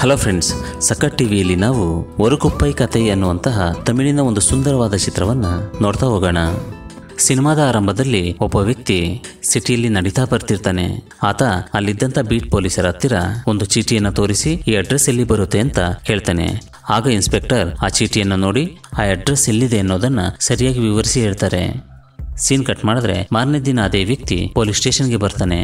hello friends ಸಖತ್ ಟಿವಿಯಲ್ಲಿ ನಾವು ಒರುಕೊಪ್ಪೈ ಕತೆ ಎನ್ನುವಂತಹ ತಮಿಳಿನ ಒಂದು ಸುಂದರವಾದ ಚಿತ್ರವನ್ನು ನೋಡ್ತಾ ಹೋಗೋಣ ಸಿನಿಮಾದ ಆರಂಭದಲ್ಲಿ ಒಬ್ಬ ವ್ಯಕ್ತಿ ಸಿಟಿಯಲ್ಲಿ ನಡೀತಾ ಬರ್ತಿರ್ತಾನೆ ಆತ ಅಲ್ಲಿದ್ದಂತ ಬೀಟ್ ಪೊಲೀಸರ ಹತ್ತಿರ ಒಂದು ಚೀಟಿಯನ್ನು ತೋರಿಸಿ ಈ ಅಡ್ರೆಸ್ ಎಲ್ಲಿ ಬರುತ್ತೆ ಅಂತ ಹೇಳ್ತಾನೆ ಆಗ ಇನ್ಸ್ಪೆಕ್ಟರ್ ಆ ಚೀಟಿಯನ್ನು ನೋಡಿ ಆ ಅಡ್ರೆಸ್ ಎಲ್ಲಿದೆ ಅನ್ನೋದನ್ನ ಸರಿಯಾಗಿ ವಿವರಿಸಿ ಹೇಳ್ತಾರೆ ಸೀನ್ ಕಟ್ ಮಾಡಿದ್ರೆ ಮಾರನೇ ದಿನ ಅದೇ ವ್ಯಕ್ತಿ ಪೊಲೀಸ್ ಸ್ಟೇಷನ್ಗೆ ಬರ್ತಾನೆ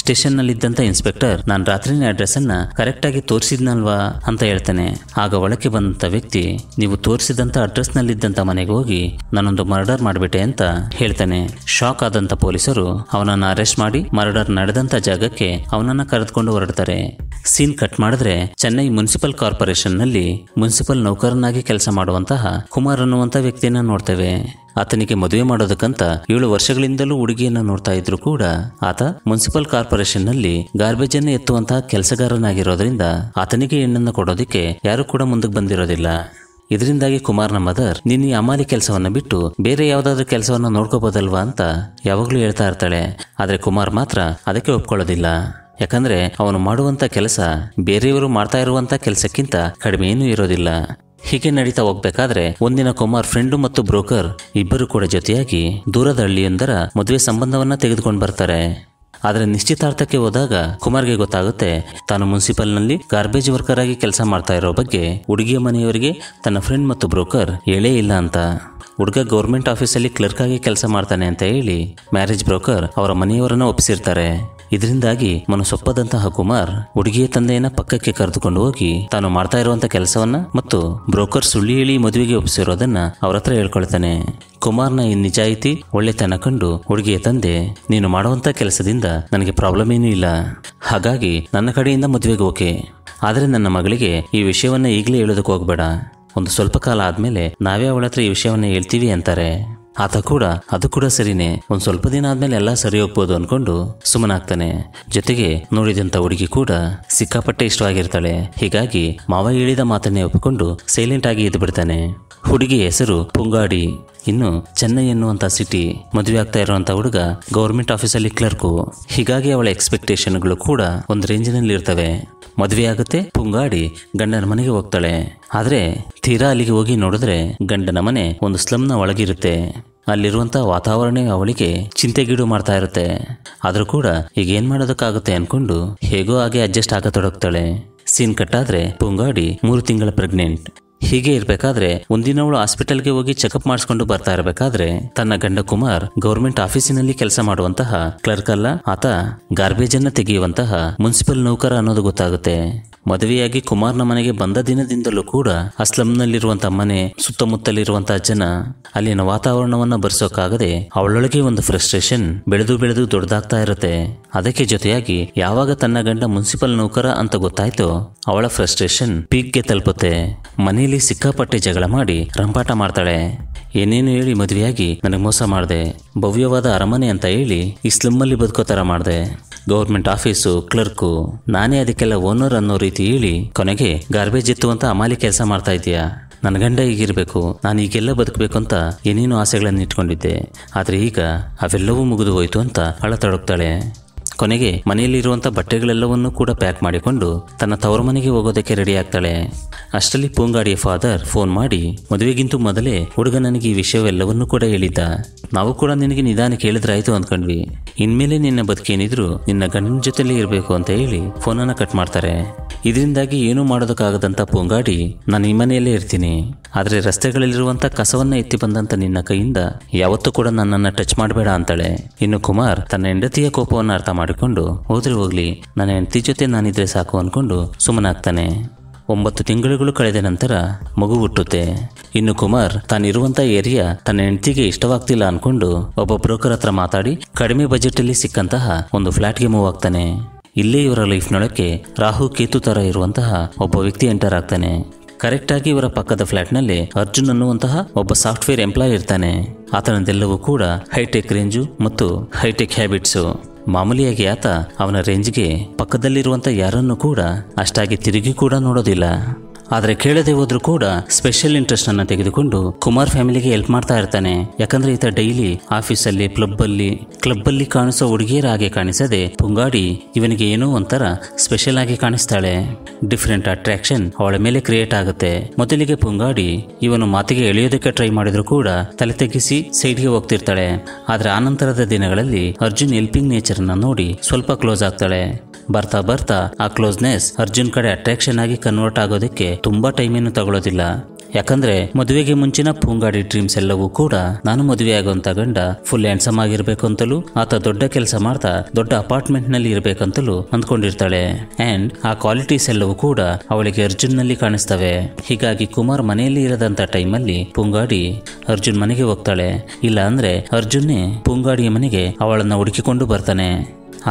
ಸ್ಟೇಷನ್ ನಲ್ಲಿದ್ದಂತ ಇನ್ಸ್ಪೆಕ್ಟರ್ ನಾನು ರಾತ್ರಿನ ಅಡ್ರೆಸ್ ಅನ್ನ ಕರೆಕ್ಟ್ ಆಗಿ ತೋರಿಸಿದ್ನಲ್ವಾ ಅಂತ ಹೇಳ್ತಾನೆ ಆಗ ಒಳಕ್ಕೆ ಬಂದಂತ ವ್ಯಕ್ತಿ ನೀವು ತೋರಿಸಿದಂತ ಅಡ್ರೆಸ್ ನಲ್ಲಿದ್ದಂತ ಮನೆಗೆ ಹೋಗಿ ನಾನೊಂದು ಮರ್ಡರ್ ಮಾಡಿಬಿಟ್ಟೆ ಅಂತ ಹೇಳ್ತಾನೆ ಶಾಕ್ ಆದಂತ ಪೊಲೀಸರು ಅವನನ್ನ ಅರೆಸ್ಟ್ ಮಾಡಿ ಮರ್ಡರ್ ನಡೆದಂತ ಜಾಗಕ್ಕೆ ಅವನನ್ನ ಕರೆದುಕೊಂಡು ಹೊರಡ್ತಾರೆ ಸೀನ್ ಕಟ್ ಮಾಡಿದ್ರೆ ಚೆನ್ನೈ ಮುನ್ಸಿಪಲ್ ಕಾರ್ಪೊರೇಷನ್ ನಲ್ಲಿ ಮುನ್ಸಿಪಲ್ ನೌಕರನಾಗಿ ಕೆಲಸ ಮಾಡುವಂತಹ ಕುಮಾರ್ ಅನ್ನುವಂತ ವ್ಯಕ್ತಿಯನ್ನ ನೋಡ್ತೇವೆ ಆತನಿಗೆ ಮದುವೆ ಮಾಡೋದಕ್ಕಂತ ಏಳು ವರ್ಷಗಳಿಂದಲೂ ಹುಡುಗಿಯನ್ನು ನೋಡ್ತಾ ಇದ್ರು ಕೂಡ ಆತ ಮುನ್ಸಿಪಲ್ ಕಾರ್ಪೊರೇಷನ್ ನಲ್ಲಿ ಗಾರ್ಬೇಜ್ ಅನ್ನು ಎತ್ತುವಂತಹ ಕೆಲಸಗಾರನಾಗಿರೋದ್ರಿಂದ ಆತನಿಗೆ ಹೆಣ್ಣನ್ನು ಕೊಡೋದಕ್ಕೆ ಯಾರು ಕೂಡ ಮುಂದಕ್ಕೆ ಬಂದಿರೋದಿಲ್ಲ ಇದರಿಂದಾಗಿ ಕುಮಾರ್ನ ಮದರ್ ನೀನು ಅಮಾಲಿ ಕೆಲಸವನ್ನ ಬಿಟ್ಟು ಬೇರೆ ಯಾವುದಾದ್ರೂ ಕೆಲಸವನ್ನ ನೋಡ್ಕೋಬೋದಲ್ವಾ ಅಂತ ಯಾವಾಗಲೂ ಹೇಳ್ತಾ ಇರ್ತಾಳೆ ಆದರೆ ಕುಮಾರ್ ಮಾತ್ರ ಅದಕ್ಕೆ ಒಪ್ಕೊಳ್ಳೋದಿಲ್ಲ ಯಾಕಂದ್ರೆ ಅವನು ಮಾಡುವಂತ ಕೆಲಸ ಬೇರೆಯವರು ಮಾಡ್ತಾ ಇರುವಂತ ಕೆಲಸಕ್ಕಿಂತ ಕಡಿಮೆ ಇರೋದಿಲ್ಲ ಹೀಗೆ ನಡೀತಾ ಹೋಗ್ಬೇಕಾದ್ರೆ ಒಂದಿನ ಕುಮಾರ್ ಫ್ರೆಂಡು ಮತ್ತು ಬ್ರೋಕರ್ ಇಬ್ಬರು ಕೂಡ ಜೊತೆಯಾಗಿ ದೂರದ ಹಳ್ಳಿಯೊಂದರ ಮದುವೆ ಸಂಬಂಧವನ್ನ ತೆಗೆದುಕೊಂಡು ಬರ್ತಾರೆ ಆದರೆ ನಿಶ್ಚಿತಾರ್ಥಕ್ಕೆ ಹೋದಾಗ ಕುಮಾರ್ಗೆ ಗೊತ್ತಾಗುತ್ತೆ ತಾನು ಮುನ್ಸಿಪಲ್ನಲ್ಲಿ ಗಾರ್ಬೇಜ್ ವರ್ಕರ್ ಆಗಿ ಕೆಲಸ ಮಾಡ್ತಾ ಇರೋ ಬಗ್ಗೆ ಹುಡುಗಿಯ ಮನೆಯವರಿಗೆ ತನ್ನ ಫ್ರೆಂಡ್ ಮತ್ತು ಬ್ರೋಕರ್ ಹೇಳೇ ಇಲ್ಲ ಅಂತ ಹುಡುಗ ಗೌರ್ಮೆಂಟ್ ಆಫೀಸಲ್ಲಿ ಕ್ಲರ್ಕ್ ಆಗಿ ಕೆಲಸ ಮಾಡ್ತಾನೆ ಅಂತ ಹೇಳಿ ಮ್ಯಾರೇಜ್ ಬ್ರೋಕರ್ ಅವರ ಮನೆಯವರನ್ನ ಒಪ್ಪಿಸಿರ್ತಾರೆ ಇದರಿಂದಾಗಿ ಮನಸೊಪ್ಪದಂತಹ ಕುಮಾರ್ ಹುಡುಗಿಯ ತಂದೆಯನ್ನ ಪಕ್ಕಕ್ಕೆ ಕರೆದುಕೊಂಡು ಹೋಗಿ ತಾನು ಮಾಡ್ತಾ ಇರುವಂತಹ ಕೆಲಸವನ್ನ ಮತ್ತು ಬ್ರೋಕರ್ ಸುಳ್ಳಿ ಹೇಳಿ ಮದುವೆಗೆ ಒಪ್ಪಿಸಿರೋದನ್ನ ಅವರ ಹತ್ರ ಹೇಳ್ಕೊಳ್ತಾನೆ ಕುಮಾರ್ನ ಈ ನಿಜಾಯಿತಿ ಒಳ್ಳೆತನ ಕಂಡು ಹುಡುಗಿಯ ತಂದೆ ನೀನು ಮಾಡುವಂತ ಕೆಲಸದಿಂದ ನನಗೆ ಪ್ರಾಬ್ಲಮ್ ಏನೂ ಇಲ್ಲ ಹಾಗಾಗಿ ನನ್ನ ಕಡೆಯಿಂದ ಮದುವೆಗೆ ಓಕೆ ಆದರೆ ನನ್ನ ಮಗಳಿಗೆ ಈ ವಿಷಯವನ್ನ ಈಗಲೇ ಹೇಳೋದಕ್ಕೆ ಹೋಗ್ಬೇಡ ಒಂದು ಸ್ವಲ್ಪ ಕಾಲ ಆದಮೇಲೆ ನಾವೇ ಅವಳ ಹತ್ರ ಈ ವಿಷಯವನ್ನು ಹೇಳ್ತೀವಿ ಅಂತಾರೆ ಆತ ಕೂಡ ಅದು ಕೂಡ ಸರಿನೇ ಒಂದು ಸ್ವಲ್ಪ ದಿನ ಆದ್ಮೇಲೆ ಎಲ್ಲ ಸರಿ ಹೋಗ್ಬೋದು ಅನ್ಕೊಂಡು ಸುಮ್ಮನಾಗ್ತಾನೆ ಜೊತೆಗೆ ನೋಡಿದಂತ ಹುಡುಗಿ ಕೂಡ ಸಿಕ್ಕಾಪಟ್ಟೆ ಇಷ್ಟವಾಗಿರ್ತಾಳೆ ಹೀಗಾಗಿ ಮಾವ ಹೇಳಿದ ಮಾತನ್ನೇ ಒಪ್ಪಿಕೊಂಡು ಸೈಲೆಂಟ್ ಆಗಿ ಇದ್ಬಿಡ್ತಾನೆ ಹುಡುಗಿಯ ಹೆಸರು ಪುಂಗಾಡಿ ಇನ್ನು ಚೆನ್ನೈ ಎನ್ನುವಂಥ ಸಿಟಿ ಮದುವೆ ಆಗ್ತಾ ಇರುವಂತ ಹುಡುಗ ಗೌರ್ಮೆಂಟ್ ಆಫೀಸಲ್ಲಿ ಕ್ಲರ್ಕು ಹೀಗಾಗಿ ಅವಳ ಎಕ್ಸ್ಪೆಕ್ಟೇಷನ್ಗಳು ಕೂಡ ಒಂದು ರೇಂಜಿನಲ್ಲಿ ಇರ್ತವೆ ಮದುವೆ ಆಗುತ್ತೆ ಪುಂಗಾಡಿ ಗಂಡನ ಮನೆಗೆ ಹೋಗ್ತಾಳೆ ಆದರೆ ತೀರಾ ಅಲ್ಲಿಗೆ ಹೋಗಿ ನೋಡಿದ್ರೆ ಗಂಡನ ಮನೆ ಒಂದು ಸ್ಲಮ್ನ ಒಳಗಿರುತ್ತೆ ಅಲ್ಲಿರುವಂಥ ವಾತಾವರಣ ಅವಳಿಗೆ ಚಿಂತೆಗೀಡು ಮಾಡ್ತಾ ಇರುತ್ತೆ ಆದರೂ ಕೂಡ ಈಗ ಏನು ಮಾಡೋದಕ್ಕಾಗುತ್ತೆ ಅನ್ಕೊಂಡು ಹೇಗೋ ಹಾಗೆ ಅಡ್ಜಸ್ಟ್ ಆಗತೊಡಗ್ತಾಳೆ ಸೀನ್ ಕಟ್ಟಾದ್ರೆ ಪುಂಗಾಡಿ ಮೂರು ತಿಂಗಳ ಪ್ರೆಗ್ನೆಂಟ್ ಹೀಗೆ ಇರಬೇಕಾದ್ರೆ ಒಂದಿನವಳು ಹಾಸ್ಪಿಟಲ್ಗೆ ಹೋಗಿ ಚೆಕಪ್ ಮಾಡಿಸ್ಕೊಂಡು ಬರ್ತಾ ಇರಬೇಕಾದ್ರೆ ತನ್ನ ಗಂಡ ಕುಮಾರ್ ಗೌರ್ಮೆಂಟ್ ಆಫೀಸಿನಲ್ಲಿ ಕೆಲಸ ಮಾಡುವಂತಹ ಕ್ಲರ್ಕ್ ಅಲ್ಲ ಆತ ಗಾರ್ಬೇಜ್ ಅನ್ನ ತೆಗೆಯುವಂತಹ ಮುನ್ಸಿಪಲ್ ನೌಕರ ಅನ್ನೋದು ಗೊತ್ತಾಗುತ್ತೆ ಮದುವೆಯಾಗಿ ಕುಮಾರ್ನ ಮನೆಗೆ ಬಂದ ದಿನದಿಂದಲೂ ಕೂಡ ಅಸ್ಲಂನಲ್ಲಿರುವಂತಹ ಮನೆ ಸುತ್ತಮುತ್ತಲಿರುವಂತಹ ಜನ ಅಲ್ಲಿನ ವಾತಾವರಣವನ್ನ ಬರ್ಸೋಕ್ಕಾಗದೆ ಅವಳೊಳಗೆ ಒಂದು ಫ್ರಸ್ಟ್ರೇಷನ್ ಬೆಳೆದು ಬೆಳೆದು ದೊಡ್ಡದಾಗ್ತಾ ಇರುತ್ತೆ ಅದಕ್ಕೆ ಜೊತೆಯಾಗಿ ಯಾವಾಗ ತನ್ನ ಗಂಡ ಮುನ್ಸಿಪಲ್ ನೌಕರ ಅಂತ ಗೊತ್ತಾಯ್ತೋ ಅವಳ ಫ್ರಸ್ಟ್ರೇಷನ್ ಪೀಕ್ಗೆ ತಲುಪುತ್ತೆ ಮನೆಯಲ್ಲಿ ಸಿಕ್ಕಾಪಟ್ಟೆ ಜಗಳ ಮಾಡಿ ರಂಪಾಟ ಮಾಡ್ತಾಳೆ ಏನೇನು ಹೇಳಿ ಮದುವೆಯಾಗಿ ನನಗೆ ಮೋಸ ಮಾಡಿದೆ ಭವ್ಯವಾದ ಅರಮನೆ ಅಂತ ಹೇಳಿ ಈ ಸ್ಲಮ್ಮಲ್ಲಿ ಬದುಕೋ ಥರ ಮಾಡಿದೆ ಗೌರ್ಮೆಂಟ್ ಆಫೀಸು ಕ್ಲರ್ಕು ನಾನೇ ಅದಕ್ಕೆಲ್ಲ ಓನರ್ ಅನ್ನೋ ರೀತಿ ಹೇಳಿ ಕೊನೆಗೆ ಗಾರ್ಬೇಜ್ ಎತ್ತುವಂತ ಅಮಾಲಿ ಕೆಲಸ ಮಾಡ್ತಾ ಇದೀಯಾ ನನ್ನ ಗಂಡ ಹೀಗಿರಬೇಕು ನಾನು ಈಗೆಲ್ಲ ಬದುಕಬೇಕು ಅಂತ ಏನೇನು ಆಸೆಗಳನ್ನು ಇಟ್ಕೊಂಡಿದ್ದೆ ಆದರೆ ಈಗ ಅವೆಲ್ಲವೂ ಮುಗಿದು ಹೋಯಿತು ಅಂತ ಅಳತೊಡಗ್ತಾಳೆ ಕೊನೆಗೆ ಮನೆಯಲ್ಲಿರುವಂಥ ಬಟ್ಟೆಗಳೆಲ್ಲವನ್ನೂ ಕೂಡ ಪ್ಯಾಕ್ ಮಾಡಿಕೊಂಡು ತನ್ನ ತವರ ಮನೆಗೆ ಹೋಗೋದಕ್ಕೆ ರೆಡಿ ಆಗ್ತಾಳೆ ಅಷ್ಟರಲ್ಲಿ ಪೂಂಗಾಡಿಯ ಫಾದರ್ ಫೋನ್ ಮಾಡಿ ಮದುವೆಗಿಂತೂ ಮೊದಲೇ ಹುಡುಗ ನನಗೆ ಈ ವಿಷಯವೆಲ್ಲವನ್ನೂ ಕೂಡ ಹೇಳಿದ್ದ ನಾವು ಕೂಡ ನಿನಗೆ ನಿಧಾನ ಕೇಳಿದ್ರಾಯಿತು ಅಂದ್ಕೊಂಡ್ವಿ ಇನ್ಮೇಲೆ ನಿನ್ನ ಬದುಕೇನಿದ್ರು ನಿನ್ನ ಗಂಡನ ಜೊತೆಲೇ ಇರಬೇಕು ಅಂತ ಹೇಳಿ ಫೋನನ್ನು ಕಟ್ ಮಾಡ್ತಾರೆ ಇದರಿಂದಾಗಿ ಏನೂ ಮಾಡೋದಕ್ಕಾಗದಂಥ ಪೂಂಗಾಡಿ ನಾನು ಈ ಮನೆಯಲ್ಲೇ ಇರ್ತೀನಿ ಆದರೆ ರಸ್ತೆಗಳಲ್ಲಿರುವಂಥ ಕಸವನ್ನು ಎತ್ತಿ ಬಂದಂಥ ನಿನ್ನ ಕೈಯಿಂದ ಯಾವತ್ತೂ ಕೂಡ ನನ್ನನ್ನು ಟಚ್ ಮಾಡಬೇಡ ಅಂತಾಳೆ ಇನ್ನು ಕುಮಾರ್ ತನ್ನ ಹೆಂಡತಿಯ ಕೋಪವನ್ನು ಅರ್ಥ ಮಾಡಿಕೊಂಡು ಹೋದ್ರೆ ಹೋಗ್ಲಿ ನನ್ನ ಹೆಂಡತಿ ಜೊತೆ ನಾನಿದ್ರೆ ಸಾಕು ಅಂದ್ಕೊಂಡು ಸುಮ್ಮನಾಗ್ತಾನೆ ಒಂಬತ್ತು ತಿಂಗಳುಗಳು ಕಳೆದ ನಂತರ ಮಗು ಹುಟ್ಟುತ್ತೆ ಇನ್ನು ಕುಮಾರ್ ತಾನಿರುವಂಥ ಏರಿಯಾ ತನ್ನ ಹೆಂಡತಿಗೆ ಇಷ್ಟವಾಗ್ತಿಲ್ಲ ಅನ್ಕೊಂಡು ಒಬ್ಬ ಬ್ರೋಕರ್ ಹತ್ರ ಮಾತಾಡಿ ಕಡಿಮೆ ಅಲ್ಲಿ ಸಿಕ್ಕಂತಹ ಒಂದು ಫ್ಲ್ಯಾಟ್ಗೆ ಮೂವ್ ಆಗ್ತಾನೆ ಇಲ್ಲೇ ಇವರ ಲೈಫ್ನೊಳಕ್ಕೆ ರಾಹು ಕೇತು ಥರ ಇರುವಂತಹ ಒಬ್ಬ ವ್ಯಕ್ತಿ ಎಂಟರ್ ಆಗ್ತಾನೆ ಕರೆಕ್ಟಾಗಿ ಇವರ ಪಕ್ಕದ ಫ್ಲಾಟ್ನಲ್ಲಿ ಅರ್ಜುನ್ ಅನ್ನುವಂತಹ ಒಬ್ಬ ಸಾಫ್ಟ್ವೇರ್ ಎಂಪ್ಲಾಯ್ ಇರ್ತಾನೆ ಆತನದೆಲ್ಲವೂ ಕೂಡ ಹೈಟೆಕ್ ರೇಂಜು ಮತ್ತು ಹೈಟೆಕ್ ಹ್ಯಾಬಿಟ್ಸು ಮಾಮೂಲಿಯಾಗಿ ಆತ ಅವನ ರೇಂಜ್ಗೆ ಪಕ್ಕದಲ್ಲಿರುವಂಥ ಯಾರನ್ನು ಕೂಡ ಅಷ್ಟಾಗಿ ತಿರುಗಿ ಕೂಡ ನೋಡೋದಿಲ್ಲ ಆದರೆ ಕೇಳದೆ ಹೋದ್ರೂ ಕೂಡ ಸ್ಪೆಷಲ್ ಇಂಟ್ರೆಸ್ಟ್ ಅನ್ನ ತೆಗೆದುಕೊಂಡು ಕುಮಾರ್ ಫ್ಯಾಮಿಲಿಗೆ ಹೆಲ್ಪ್ ಮಾಡ್ತಾ ಇರ್ತಾನೆ ಯಾಕಂದ್ರೆ ಈತ ಡೈಲಿ ಆಫೀಸಲ್ಲಿ ಕ್ಲಬ್ ಅಲ್ಲಿ ಕ್ಲಬ್ ಅಲ್ಲಿ ಕಾಣಿಸೋ ಹುಡುಗಿಯರ ಹಾಗೆ ಕಾಣಿಸದೆ ಪುಂಗಾಡಿ ಇವನಿಗೆ ಏನೋ ಒಂಥರ ಸ್ಪೆಷಲ್ ಆಗಿ ಕಾಣಿಸ್ತಾಳೆ ಡಿಫ್ರೆಂಟ್ ಅಟ್ರಾಕ್ಷನ್ ಅವಳ ಮೇಲೆ ಕ್ರಿಯೇಟ್ ಆಗುತ್ತೆ ಮೊದಲಿಗೆ ಪುಂಗಾಡಿ ಇವನು ಮಾತಿಗೆ ಎಳೆಯೋದಕ್ಕೆ ಟ್ರೈ ಮಾಡಿದ್ರು ಕೂಡ ತಲೆ ತೆಗಿಸಿ ಸೈಡ್ಗೆ ಹೋಗ್ತಿರ್ತಾಳೆ ಆದ್ರೆ ಆನಂತರದ ದಿನಗಳಲ್ಲಿ ಅರ್ಜುನ್ ಹೆಲ್ಪಿಂಗ್ ನೇಚರ್ ನೋಡಿ ಸ್ವಲ್ಪ ಕ್ಲೋಸ್ ಆಗ್ತಾಳೆ ಬರ್ತಾ ಬರ್ತಾ ಆ ಕ್ಲೋಸ್ನೆಸ್ ಅರ್ಜುನ್ ಕಡೆ ಅಟ್ರಾಕ್ಷನ್ ಆಗಿ ಕನ್ವರ್ಟ್ ಆಗೋದಕ್ಕೆ ತುಂಬಾ ಏನು ತಗೊಳ್ಳೋದಿಲ್ಲ ಯಾಕಂದ್ರೆ ಮದುವೆಗೆ ಮುಂಚಿನ ಪೂಂಗಾಡಿ ಡ್ರೀಮ್ಸ್ ಎಲ್ಲವೂ ಕೂಡ ನಾನು ಮದುವೆ ಆಗೋಂತ ಗಂಡ ಫುಲ್ ಹ್ಯಾಂಡ್ಸಮ್ ಆಗಿರ್ಬೇಕು ಅಂತಲೂ ಆತ ದೊಡ್ಡ ಕೆಲಸ ಮಾಡ್ತಾ ದೊಡ್ಡ ಅಪಾರ್ಟ್ಮೆಂಟ್ ನಲ್ಲಿ ಇರ್ಬೇಕಂತಲೂ ಅಂದ್ಕೊಂಡಿರ್ತಾಳೆ ಅಂಡ್ ಆ ಕ್ವಾಲಿಟೀಸ್ ಎಲ್ಲವೂ ಕೂಡ ಅವಳಿಗೆ ಅರ್ಜುನ್ ನಲ್ಲಿ ಕಾಣಿಸ್ತವೆ ಹೀಗಾಗಿ ಕುಮಾರ್ ಮನೆಯಲ್ಲಿ ಇರದಂತ ಟೈಮ್ ಅಲ್ಲಿ ಪೂಂಗಾಡಿ ಅರ್ಜುನ್ ಮನೆಗೆ ಹೋಗ್ತಾಳೆ ಇಲ್ಲ ಅಂದ್ರೆ ಅರ್ಜುನ್ನೇ ಪೂಂಗಾಡಿಯ ಮನೆಗೆ ಅವಳನ್ನ ಹುಡುಕಿಕೊಂಡು ಬರ್ತಾನೆ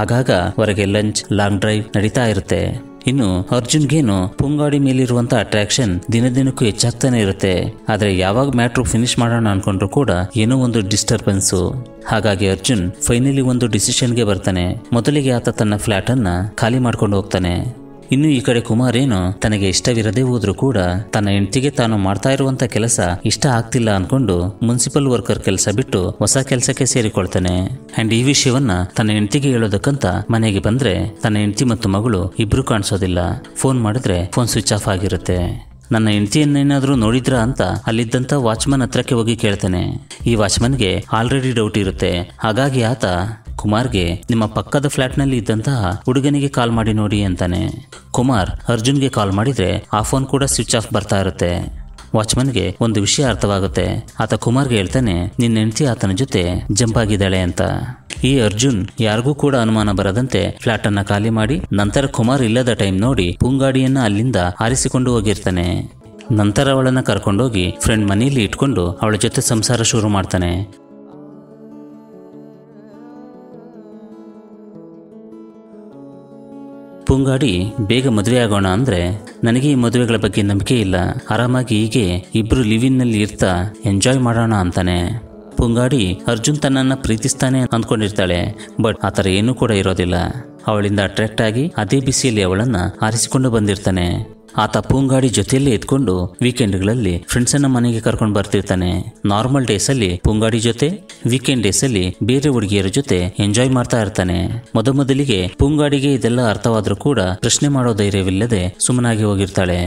ಆಗಾಗ ಹೊರಗೆ ಲಂಚ್ ಲಾಂಗ್ ಡ್ರೈವ್ ನಡೀತಾ ಇರುತ್ತೆ ಇನ್ನು ಅರ್ಜುನ್ಗೇನು ಪುಂಗಾಡಿ ಮೇಲಿರುವಂತ ಅಟ್ರಾಕ್ಷನ್ ದಿನ ದಿನಕ್ಕೂ ಹೆಚ್ಚಾಗ್ತಾನೆ ಇರುತ್ತೆ ಆದ್ರೆ ಯಾವಾಗ ಮ್ಯಾಟ್ರು ಫಿನಿಶ್ ಮಾಡೋಣ ಅನ್ಕೊಂಡ್ರು ಕೂಡ ಏನೋ ಒಂದು ಡಿಸ್ಟರ್ಬೆನ್ಸು ಹಾಗಾಗಿ ಅರ್ಜುನ್ ಫೈನಲಿ ಒಂದು ಡಿಸಿಷನ್ಗೆ ಬರ್ತಾನೆ ಮೊದಲಿಗೆ ಆತ ತನ್ನ ಫ್ಲಾಟ್ ಅನ್ನ ಖಾಲಿ ಮಾಡ್ಕೊಂಡು ಹೋಗ್ತಾನೆ ಇನ್ನು ಈ ಕಡೆ ಕುಮಾರ್ ತನಗೆ ಇಷ್ಟವಿರದೆ ಹೋದ್ರೂ ಕೂಡ ತನ್ನ ಹೆಂಡತಿಗೆ ತಾನು ಮಾಡ್ತಾ ಇರುವಂತ ಕೆಲಸ ಇಷ್ಟ ಆಗ್ತಿಲ್ಲ ಅನ್ಕೊಂಡು ಮುನ್ಸಿಪಲ್ ವರ್ಕರ್ ಕೆಲಸ ಬಿಟ್ಟು ಹೊಸ ಕೆಲಸಕ್ಕೆ ಸೇರಿಕೊಳ್ತಾನೆ ಅಂಡ್ ಈ ವಿಷಯವನ್ನ ತನ್ನ ಹೆಂಡತಿಗೆ ಹೇಳೋದಕ್ಕಂತ ಮನೆಗೆ ಬಂದ್ರೆ ತನ್ನ ಹೆಂಡತಿ ಮತ್ತು ಮಗಳು ಇಬ್ರು ಕಾಣಿಸೋದಿಲ್ಲ ಫೋನ್ ಮಾಡಿದ್ರೆ ಫೋನ್ ಸ್ವಿಚ್ ಆಫ್ ಆಗಿರುತ್ತೆ ನನ್ನ ಹೆಂಡತಿಯನ್ನೇನಾದರೂ ನೋಡಿದ್ರಾ ಅಂತ ಅಲ್ಲಿದ್ದಂತ ವಾಚ್ಮನ್ ಹತ್ರಕ್ಕೆ ಹೋಗಿ ಕೇಳ್ತಾನೆ ಈ ವಾಚ್ಮನ್ಗೆ ಆಲ್ರೆಡಿ ಡೌಟ್ ಇರುತ್ತೆ ಹಾಗಾಗಿ ಆತ ಕುಮಾರ್ಗೆ ನಿಮ್ಮ ಪಕ್ಕದ ಫ್ಲಾಟ್ನಲ್ಲಿ ಇದ್ದಂತಹ ಹುಡುಗನಿಗೆ ಕಾಲ್ ಮಾಡಿ ನೋಡಿ ಅಂತಾನೆ ಕುಮಾರ್ ಅರ್ಜುನ್ಗೆ ಕಾಲ್ ಮಾಡಿದ್ರೆ ಆ ಫೋನ್ ಕೂಡ ಸ್ವಿಚ್ ಆಫ್ ಬರ್ತಾ ಇರುತ್ತೆ ವಾಚ್ಮನ್ಗೆ ಒಂದು ವಿಷಯ ಅರ್ಥವಾಗುತ್ತೆ ಆತ ಕುಮಾರ್ಗೆ ಹೇಳ್ತಾನೆ ನಿನ್ನ ಹೆಂಡತಿ ಆತನ ಜೊತೆ ಜಂಪ್ ಆಗಿದ್ದಾಳೆ ಅಂತ ಈ ಅರ್ಜುನ್ ಯಾರಿಗೂ ಕೂಡ ಅನುಮಾನ ಬರದಂತೆ ಫ್ಲಾಟ್ ಅನ್ನ ಖಾಲಿ ಮಾಡಿ ನಂತರ ಕುಮಾರ್ ಇಲ್ಲದ ಟೈಮ್ ನೋಡಿ ಪುಂಗಾಡಿಯನ್ನ ಅಲ್ಲಿಂದ ಆರಿಸಿಕೊಂಡು ಹೋಗಿರ್ತಾನೆ ನಂತರ ಅವಳನ್ನ ಕರ್ಕೊಂಡೋಗಿ ಫ್ರೆಂಡ್ ಮನೆಯಲ್ಲಿ ಇಟ್ಕೊಂಡು ಅವಳ ಜೊತೆ ಸಂಸಾರ ಶುರು ಮಾಡ್ತಾನೆ ಪುಂಗಾಡಿ ಬೇಗ ಮದುವೆ ಆಗೋಣ ಅಂದರೆ ನನಗೆ ಈ ಮದುವೆಗಳ ಬಗ್ಗೆ ನಂಬಿಕೆ ಇಲ್ಲ ಆರಾಮಾಗಿ ಹೀಗೆ ಇಬ್ಬರು ಲಿವಿನಲ್ಲಿ ಇರ್ತಾ ಎಂಜಾಯ್ ಮಾಡೋಣ ಅಂತಾನೆ ಪುಂಗಾಡಿ ಅರ್ಜುನ್ ತನ್ನನ್ನು ಪ್ರೀತಿಸ್ತಾನೆ ಅಂದ್ಕೊಂಡಿರ್ತಾಳೆ ಬಟ್ ಆ ಥರ ಏನೂ ಕೂಡ ಇರೋದಿಲ್ಲ ಅವಳಿಂದ ಅಟ್ರಾಕ್ಟ್ ಆಗಿ ಅದೇ ಬಿಸಿಯಲ್ಲಿ ಅವಳನ್ನು ಆರಿಸಿಕೊಂಡು ಬಂದಿರ್ತಾನೆ ಆತ ಪೂಂಗಾಡಿ ಜೊತೆಯಲ್ಲೇ ಎತ್ಕೊಂಡು ವೀಕೆಂಡ್ಗಳಲ್ಲಿ ಫ್ರೆಂಡ್ಸನ್ನ ಮನೆಗೆ ಕರ್ಕೊಂಡು ಬರ್ತಿರ್ತಾನೆ ನಾರ್ಮಲ್ ಡೇಸ್ ಅಲ್ಲಿ ಪೂಂಗಾಡಿ ಜೊತೆ ವೀಕೆಂಡ್ ಡೇಸ್ ಅಲ್ಲಿ ಬೇರೆ ಹುಡುಗಿಯರ ಜೊತೆ ಎಂಜಾಯ್ ಮಾಡ್ತಾ ಇರ್ತಾನೆ ಮೊದಮೊದಲಿಗೆ ಪೂಂಗಾಡಿಗೆ ಇದೆಲ್ಲ ಅರ್ಥವಾದ್ರೂ ಕೂಡ ಪ್ರಶ್ನೆ ಮಾಡೋ ಧೈರ್ಯವಿಲ್ಲದೆ ಸುಮ್ಮನಾಗಿ ಹೋಗಿರ್ತಾಳೆ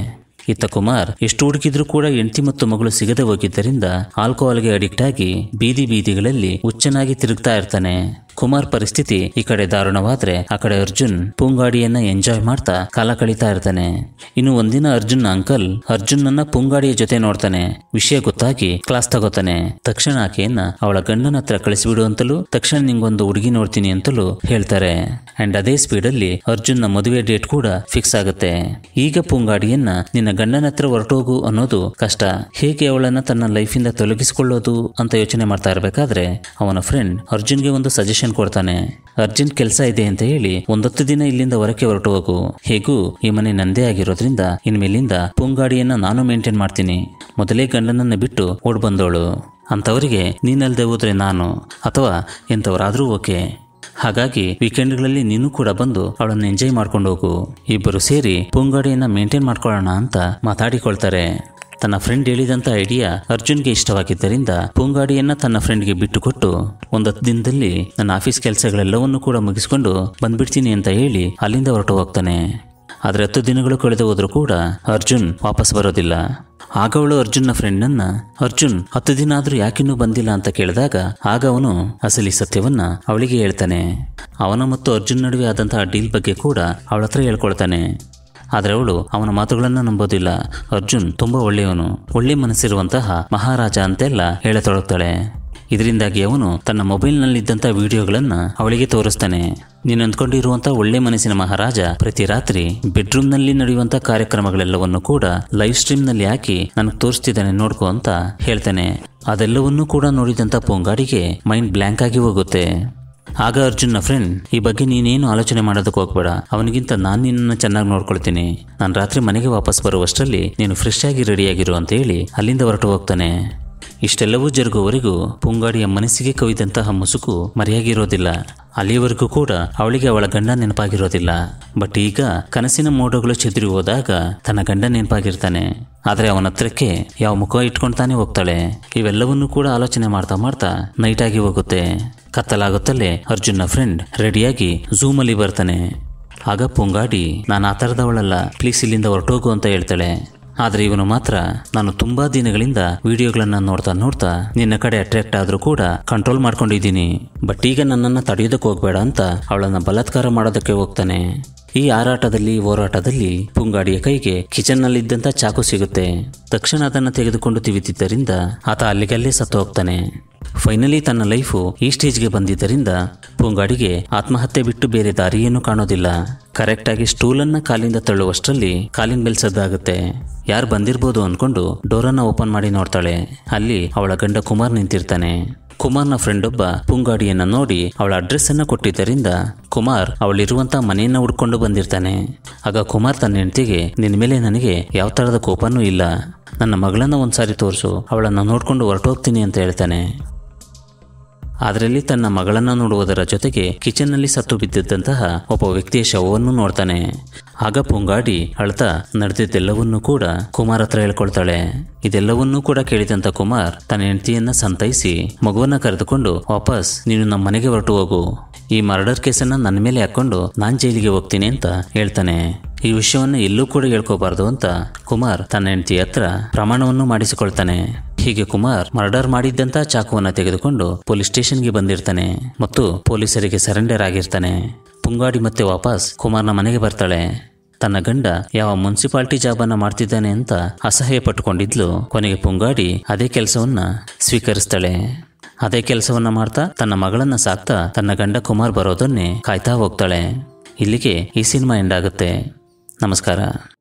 ಇತ್ತ ಕುಮಾರ್ ಎಷ್ಟು ಹುಡುಕಿದ್ರೂ ಕೂಡ ಹೆಂಡತಿ ಮತ್ತು ಮಗಳು ಸಿಗದೆ ಹೋಗಿದ್ದರಿಂದ ಆಲ್ಕೋಹಾಲ್ಗೆ ಅಡಿಕ್ಟ್ ಆಗಿ ಬೀದಿ ಬೀದಿಗಳಲ್ಲಿ ಹುಚ್ಚನಾಗಿ ತಿರುಗ್ತಾ ಇರ್ತಾನೆ ಕುಮಾರ್ ಪರಿಸ್ಥಿತಿ ಈ ಕಡೆ ದಾರುಣವಾದ್ರೆ ಆ ಕಡೆ ಅರ್ಜುನ್ ಪುಂಗಾಡಿಯನ್ನ ಎಂಜಾಯ್ ಮಾಡ್ತಾ ಕಾಲ ಕಳೀತಾ ಇರ್ತಾನೆ ಇನ್ನು ಒಂದಿನ ಅರ್ಜುನ್ ಅಂಕಲ್ ಅರ್ಜುನ್ ಅರ್ಜುನ್ನನ್ನ ಪುಂಗಾಡಿಯ ಜೊತೆ ನೋಡ್ತಾನೆ ವಿಷಯ ಗೊತ್ತಾಗಿ ಕ್ಲಾಸ್ ತಗೋತಾನೆ ತಕ್ಷಣ ಆಕೆಯನ್ನ ಅವಳ ಗಂಡನ ಹತ್ರ ಕಳಿಸಿಬಿಡು ಅಂತಲೂ ತಕ್ಷಣ ನಿಂಗೊಂದು ಹುಡುಗಿ ನೋಡ್ತೀನಿ ಅಂತಲೂ ಹೇಳ್ತಾರೆ ಅಂಡ್ ಅದೇ ಸ್ಪೀಡ್ ಸ್ಪೀಡಲ್ಲಿ ನ ಮದುವೆ ಡೇಟ್ ಕೂಡ ಫಿಕ್ಸ್ ಆಗುತ್ತೆ ಈಗ ಪುಂಗಾಡಿಯನ್ನ ನಿನ್ನ ಗಂಡನ ಹತ್ರ ಹೊರಟೋಗು ಅನ್ನೋದು ಕಷ್ಟ ಹೇಗೆ ಅವಳನ್ನ ತನ್ನ ಲೈಫಿಂದ ತೊಲಗಿಸಿಕೊಳ್ಳೋದು ಅಂತ ಯೋಚನೆ ಮಾಡ್ತಾ ಇರಬೇಕಾದ್ರೆ ಅವನ ಫ್ರೆಂಡ್ ಅರ್ಜುನ್ಗೆ ಒಂದು ಸಜೆಸ್ಟ್ ಪರ್ಮಿಷನ್ ಕೊಡ್ತಾನೆ ಅರ್ಜೆಂಟ್ ಕೆಲಸ ಇದೆ ಅಂತ ಹೇಳಿ ಒಂದತ್ತು ದಿನ ಇಲ್ಲಿಂದ ಹೊರಕ್ಕೆ ಹೊರಟು ಹೋಗು ಹೇಗೂ ಈ ಮನೆ ನಂದೇ ಆಗಿರೋದ್ರಿಂದ ಇನ್ಮೇಲಿಂದ ಪೂಂಗಾಡಿಯನ್ನ ನಾನು ಮೇಂಟೈನ್ ಮಾಡ್ತೀನಿ ಮೊದಲೇ ಗಂಡನನ್ನು ಬಿಟ್ಟು ಓಡ್ ಬಂದವಳು ಅಂತವರಿಗೆ ನೀನಲ್ದೆ ಹೋದ್ರೆ ನಾನು ಅಥವಾ ಎಂಥವರಾದರೂ ಓಕೆ ಹಾಗಾಗಿ ವೀಕೆಂಡ್ಗಳಲ್ಲಿ ನೀನು ಕೂಡ ಬಂದು ಅವಳನ್ನು ಎಂಜಾಯ್ ಮಾಡ್ಕೊಂಡು ಹೋಗು ಇಬ್ಬರು ಸೇರಿ ಪೂಂಗಾಡಿಯನ್ನ ಮೇಂಟೈನ್ ಮಾಡ್ಕೊಳ್ಳೋಣ ಅಂತ ಮಾತಾಡಿಕೊಳ್ತಾರೆ ತನ್ನ ಫ್ರೆಂಡ್ ಹೇಳಿದಂತ ಐಡಿಯಾ ಅರ್ಜುನ್ಗೆ ಇಷ್ಟವಾಗಿದ್ದರಿಂದ ಪೂಂಗಾಡಿಯನ್ನ ತನ್ನ ಫ್ರೆಂಡ್ಗೆ ಬಿಟ್ಟುಕೊಟ್ಟು ಒಂದತ್ತು ದಿನದಲ್ಲಿ ನನ್ನ ಆಫೀಸ್ ಕೆಲಸಗಳೆಲ್ಲವನ್ನೂ ಕೂಡ ಮುಗಿಸಿಕೊಂಡು ಬಂದ್ಬಿಡ್ತೀನಿ ಅಂತ ಹೇಳಿ ಅಲ್ಲಿಂದ ಹೊರಟು ಹೋಗ್ತಾನೆ ಆದರೆ ಹತ್ತು ದಿನಗಳು ಕಳೆದು ಹೋದರೂ ಕೂಡ ಅರ್ಜುನ್ ವಾಪಸ್ ಬರೋದಿಲ್ಲ ಆಗ ಅವಳು ಅರ್ಜುನ್ನ ಫ್ರೆಂಡ್ನನ್ನು ಅರ್ಜುನ್ ಹತ್ತು ದಿನ ಆದರೂ ಯಾಕಿನ್ನೂ ಬಂದಿಲ್ಲ ಅಂತ ಕೇಳಿದಾಗ ಆಗ ಅವನು ಅಸಲಿ ಸತ್ಯವನ್ನ ಅವಳಿಗೆ ಹೇಳ್ತಾನೆ ಅವನ ಮತ್ತು ಅರ್ಜುನ್ ನಡುವೆ ಆದಂತಹ ಡೀಲ್ ಬಗ್ಗೆ ಕೂಡ ಅವಳ ಹತ್ರ ಹೇಳ್ಕೊಳ್ತಾನೆ ಆದರೆ ಅವಳು ಅವನ ಮಾತುಗಳನ್ನು ನಂಬೋದಿಲ್ಲ ಅರ್ಜುನ್ ತುಂಬಾ ಒಳ್ಳೆಯವನು ಒಳ್ಳೆ ಮನಸ್ಸಿರುವಂತಹ ಮಹಾರಾಜ ಅಂತೆಲ್ಲ ಹೇಳತೊಡಗುತ್ತಾಳೆ ಇದರಿಂದಾಗಿ ಅವನು ತನ್ನ ಮೊಬೈಲ್ನಲ್ಲಿದ್ದಂಥ ವಿಡಿಯೋಗಳನ್ನು ಅವಳಿಗೆ ತೋರಿಸ್ತಾನೆ ನೀನು ಅಂದ್ಕೊಂಡಿರುವಂಥ ಒಳ್ಳೆ ಮನಸ್ಸಿನ ಮಹಾರಾಜ ಪ್ರತಿ ರಾತ್ರಿ ಬೆಡ್ರೂಮ್ನಲ್ಲಿ ನಡೆಯುವಂಥ ಕಾರ್ಯಕ್ರಮಗಳೆಲ್ಲವನ್ನು ಕೂಡ ಲೈವ್ ಸ್ಟ್ರೀಮ್ನಲ್ಲಿ ಹಾಕಿ ನನಗೆ ತೋರಿಸ್ತಿದ್ದಾನೆ ನೋಡ್ಕೋ ಅಂತ ಹೇಳ್ತಾನೆ ಅದೆಲ್ಲವನ್ನೂ ಕೂಡ ನೋಡಿದಂಥ ಪೊಂಗಾಡಿಗೆ ಮೈಂಡ್ ಬ್ಲ್ಯಾಂಕ್ ಆಗಿ ಹೋಗುತ್ತೆ ಆಗ ಅರ್ಜುನ್ನ ಫ್ರೆಂಡ್ ಈ ಬಗ್ಗೆ ನೀನೇನು ಆಲೋಚನೆ ಮಾಡೋದಕ್ಕೆ ಹೋಗ್ಬೇಡ ಅವನಿಗಿಂತ ನಾನು ನಿನ್ನನ್ನು ಚೆನ್ನಾಗಿ ನೋಡ್ಕೊಳ್ತೀನಿ ನಾನು ರಾತ್ರಿ ಮನೆಗೆ ವಾಪಸ್ ಬರುವಷ್ಟರಲ್ಲಿ ನೀನು ಫ್ರೆಶ್ ಆಗಿ ರೆಡಿಯಾಗಿರು ಅಂತ ಹೇಳಿ ಅಲ್ಲಿಂದ ಹೊರಟು ಹೋಗ್ತಾನೆ ಇಷ್ಟೆಲ್ಲವೂ ಜರುಗುವವರೆಗೂ ಪುಂಗಾಡಿಯ ಮನಸ್ಸಿಗೆ ಕವಿದಂತಹ ಮುಸುಕು ಮರೆಯಾಗಿರೋದಿಲ್ಲ ಅಲ್ಲಿಯವರೆಗೂ ಕೂಡ ಅವಳಿಗೆ ಅವಳ ಗಂಡ ನೆನಪಾಗಿರೋದಿಲ್ಲ ಬಟ್ ಈಗ ಕನಸಿನ ಮೋಡಗಳು ಚೆದರಿ ಹೋದಾಗ ತನ್ನ ಗಂಡ ನೆನಪಾಗಿರ್ತಾನೆ ಆದರೆ ಅವನ ಹತ್ರಕ್ಕೆ ಯಾವ ಮುಖ ಇಟ್ಕೊಂಡ್ತಾನೆ ಹೋಗ್ತಾಳೆ ಇವೆಲ್ಲವನ್ನೂ ಕೂಡ ಆಲೋಚನೆ ಮಾಡ್ತಾ ಮಾಡ್ತಾ ನೈಟ್ ಆಗಿ ಹೋಗುತ್ತೆ ಕತ್ತಲಾಗುತ್ತಲೇ ಅರ್ಜುನ ಫ್ರೆಂಡ್ ರೆಡಿಯಾಗಿ ಝೂಮಲ್ಲಿ ಬರ್ತಾನೆ ಆಗ ಪುಂಗಾಡಿ ನಾನು ಆ ಥರದವಳಲ್ಲ ಪ್ಲೀಸ್ ಇಲ್ಲಿಂದ ಹೊರಟೋಗು ಅಂತ ಹೇಳ್ತಾಳೆ ಆದರೆ ಇವನು ಮಾತ್ರ ನಾನು ತುಂಬ ದಿನಗಳಿಂದ ವಿಡಿಯೋಗಳನ್ನು ನೋಡ್ತಾ ನೋಡ್ತಾ ನಿನ್ನ ಕಡೆ ಅಟ್ರಾಕ್ಟ್ ಆದರೂ ಕೂಡ ಕಂಟ್ರೋಲ್ ಮಾಡ್ಕೊಂಡಿದ್ದೀನಿ ಬಟ್ ಈಗ ನನ್ನನ್ನು ತಡೆಯೋದಕ್ಕೆ ಹೋಗಬೇಡ ಅಂತ ಅವಳನ್ನು ಬಲಾತ್ಕಾರ ಮಾಡೋದಕ್ಕೆ ಹೋಗ್ತಾನೆ ಈ ಆರಾಟದಲ್ಲಿ ಹೋರಾಟದಲ್ಲಿ ಪುಂಗಾಡಿಯ ಕೈಗೆ ಕಿಚನ್ನಲ್ಲಿದ್ದಂಥ ಚಾಕು ಸಿಗುತ್ತೆ ತಕ್ಷಣ ಅದನ್ನು ತೆಗೆದುಕೊಂಡು ತಿವಿತಿದ್ದರಿಂದ ಆತ ಅಲ್ಲಿಗಲ್ಲೇ ಸತ್ತು ಹೋಗ್ತಾನೆ ಫೈನಲಿ ತನ್ನ ಲೈಫು ಈ ಸ್ಟೇಜ್ಗೆ ಬಂದಿದ್ದರಿಂದ ಪುಂಗಾಡಿಗೆ ಆತ್ಮಹತ್ಯೆ ಬಿಟ್ಟು ಬೇರೆ ದಾರಿಯನ್ನು ಕಾಣೋದಿಲ್ಲ ಕರೆಕ್ಟಾಗಿ ಸ್ಟೂಲನ್ನ ಕಾಲಿಂದ ತಳ್ಳುವಷ್ಟರಲ್ಲಿ ಕಾಲಿನ ಬೆಲ್ ಸದ್ದಾಗುತ್ತೆ ಯಾರು ಬಂದಿರ್ಬೋದು ಅಂದ್ಕೊಂಡು ಡೋರನ್ನು ಓಪನ್ ಮಾಡಿ ನೋಡ್ತಾಳೆ ಅಲ್ಲಿ ಅವಳ ಗಂಡ ಕುಮಾರ್ ನಿಂತಿರ್ತಾನೆ ಕುಮಾರ್ನ ಫ್ರೆಂಡ್ ಒಬ್ಬ ಪುಂಗಾಡಿಯನ್ನು ನೋಡಿ ಅವಳ ಅಡ್ರೆಸ್ ಕೊಟ್ಟಿದ್ದರಿಂದ ಕುಮಾರ್ ಅವಳಿರುವಂತ ಮನೆಯನ್ನ ಹುಡ್ಕೊಂಡು ಬಂದಿರ್ತಾನೆ ಆಗ ಕುಮಾರ್ ತನ್ನ ಹೆಂಡತಿಗೆ ನಿನ್ನ ಮೇಲೆ ನನಗೆ ಯಾವ ಥರದ ಕೋಪನೂ ಇಲ್ಲ ನನ್ನ ಮಗಳನ್ನು ಒಂದು ಸಾರಿ ತೋರಿಸು ಅವಳನ್ನು ನೋಡಿಕೊಂಡು ಹೊರಟೋಗ್ತೀನಿ ಅಂತ ಹೇಳ್ತಾನೆ ಅದರಲ್ಲಿ ತನ್ನ ಮಗಳನ್ನು ನೋಡುವುದರ ಜೊತೆಗೆ ಕಿಚನ್ನಲ್ಲಿ ಸತ್ತು ಬಿದ್ದಿದ್ದಂತಹ ಒಬ್ಬ ವ್ಯಕ್ತಿಯ ಶವವನ್ನು ನೋಡ್ತಾನೆ ಆಗ ಪುಂಗಾಡಿ ಅಳ್ತಾ ನಡೆದಿದ್ದೆಲ್ಲವನ್ನೂ ಕೂಡ ಕುಮಾರ್ ಹತ್ರ ಹೇಳ್ಕೊಳ್ತಾಳೆ ಇದೆಲ್ಲವನ್ನೂ ಕೂಡ ಕೇಳಿದಂತ ಕುಮಾರ್ ತನ್ನ ಹೆಂಡತಿಯನ್ನ ಸಂತೈಸಿ ಮಗುವನ್ನ ಕರೆದುಕೊಂಡು ವಾಪಸ್ ನೀನು ನಮ್ಮ ಮನೆಗೆ ಹೊರಟು ಹೋಗು ಈ ಮರ್ಡರ್ ಕೇಸನ್ನು ನನ್ನ ಮೇಲೆ ಹಾಕ್ಕೊಂಡು ನಾನು ಜೈಲಿಗೆ ಹೋಗ್ತೀನಿ ಅಂತ ಹೇಳ್ತಾನೆ ಈ ವಿಷಯವನ್ನು ಎಲ್ಲೂ ಕೂಡ ಹೇಳ್ಕೋಬಾರ್ದು ಅಂತ ಕುಮಾರ್ ತನ್ನ ಹೆಂಡತಿ ಹತ್ರ ಪ್ರಮಾಣವನ್ನು ಮಾಡಿಸಿಕೊಳ್ತಾನೆ ಹೀಗೆ ಕುಮಾರ್ ಮರ್ಡರ್ ಮಾಡಿದ್ದಂತ ಚಾಕುವನ್ನು ತೆಗೆದುಕೊಂಡು ಪೊಲೀಸ್ ಸ್ಟೇಷನ್ಗೆ ಬಂದಿರ್ತಾನೆ ಮತ್ತು ಪೊಲೀಸರಿಗೆ ಸರೆಂಡರ್ ಆಗಿರ್ತಾನೆ ಪುಂಗಾಡಿ ಮತ್ತೆ ವಾಪಸ್ ಕುಮಾರ್ನ ಮನೆಗೆ ಬರ್ತಾಳೆ ತನ್ನ ಗಂಡ ಯಾವ ಮುನ್ಸಿಪಾಲ್ಟಿ ಜಾಬನ್ನು ಮಾಡ್ತಿದ್ದಾನೆ ಅಂತ ಅಸಹ್ಯ ಪಟ್ಟುಕೊಂಡಿದ್ಲು ಕೊನೆಗೆ ಪುಂಗಾಡಿ ಅದೇ ಕೆಲಸವನ್ನ ಸ್ವೀಕರಿಸ್ತಾಳೆ ಅದೇ ಕೆಲಸವನ್ನ ಮಾಡ್ತಾ ತನ್ನ ಮಗಳನ್ನ ಸಾಕ್ತಾ ತನ್ನ ಗಂಡ ಕುಮಾರ್ ಬರೋದನ್ನೇ ಕಾಯ್ತಾ ಹೋಗ್ತಾಳೆ ಇಲ್ಲಿಗೆ ಈ ಸಿನಿಮಾ ಎಂಡ್ ಆಗುತ್ತೆ ನಮಸ್ಕಾರ